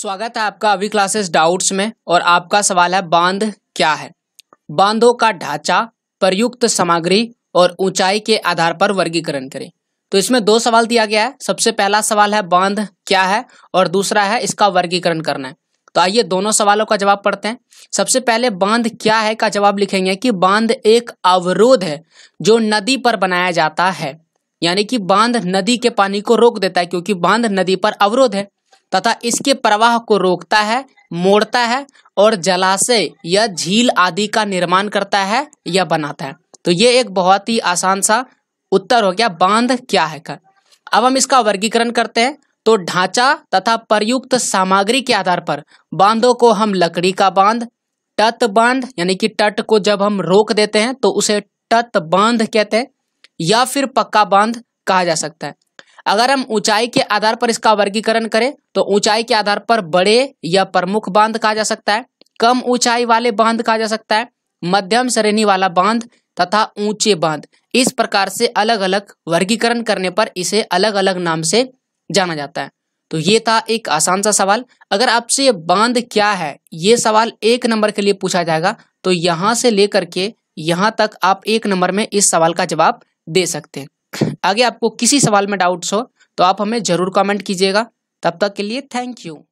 स्वागत है आपका अभी क्लासेस डाउट्स में और आपका सवाल है बांध क्या है बांधों का ढांचा प्रयुक्त सामग्री और ऊंचाई के आधार पर वर्गीकरण करें तो इसमें दो सवाल दिया गया है सबसे पहला सवाल है बांध क्या है और दूसरा है इसका वर्गीकरण करना है तो आइए दोनों सवालों का जवाब पढ़ते हैं सबसे पहले बांध क्या है का जवाब लिखेंगे कि बांध एक अवरोध है जो नदी पर बनाया जाता है यानी कि बांध नदी के पानी को रोक देता है क्योंकि बांध नदी पर अवरोध है तथा इसके प्रवाह को रोकता है मोड़ता है और जलाशय या झील आदि का निर्माण करता है या बनाता है तो ये एक बहुत ही आसान सा उत्तर हो गया बांध क्या है कर अब हम इसका वर्गीकरण करते हैं तो ढांचा तथा प्रयुक्त सामग्री के आधार पर बांधों को हम लकड़ी का बांध टत बांध यानी कि तट को जब हम रोक देते हैं तो उसे टत बांध कहते हैं या फिर पक्का बांध कहा जा सकता है अगर हम ऊंचाई के आधार पर इसका वर्गीकरण करें तो ऊंचाई के आधार पर बड़े या प्रमुख बांध कहा जा सकता है कम ऊंचाई वाले बांध कहा जा सकता है मध्यम श्रेणी वाला बांध तथा ऊंचे बांध इस प्रकार से अलग अलग वर्गीकरण करने पर इसे अलग अलग नाम से जाना जाता है तो ये था एक आसान सा सवाल अगर आपसे ये बांध क्या है ये सवाल एक नंबर के लिए पूछा जाएगा तो यहां से लेकर के यहां तक आप एक नंबर में इस सवाल का जवाब दे सकते हैं आगे आपको किसी सवाल में डाउट्स हो तो आप हमें ज़रूर कमेंट कीजिएगा तब तक के लिए थैंक यू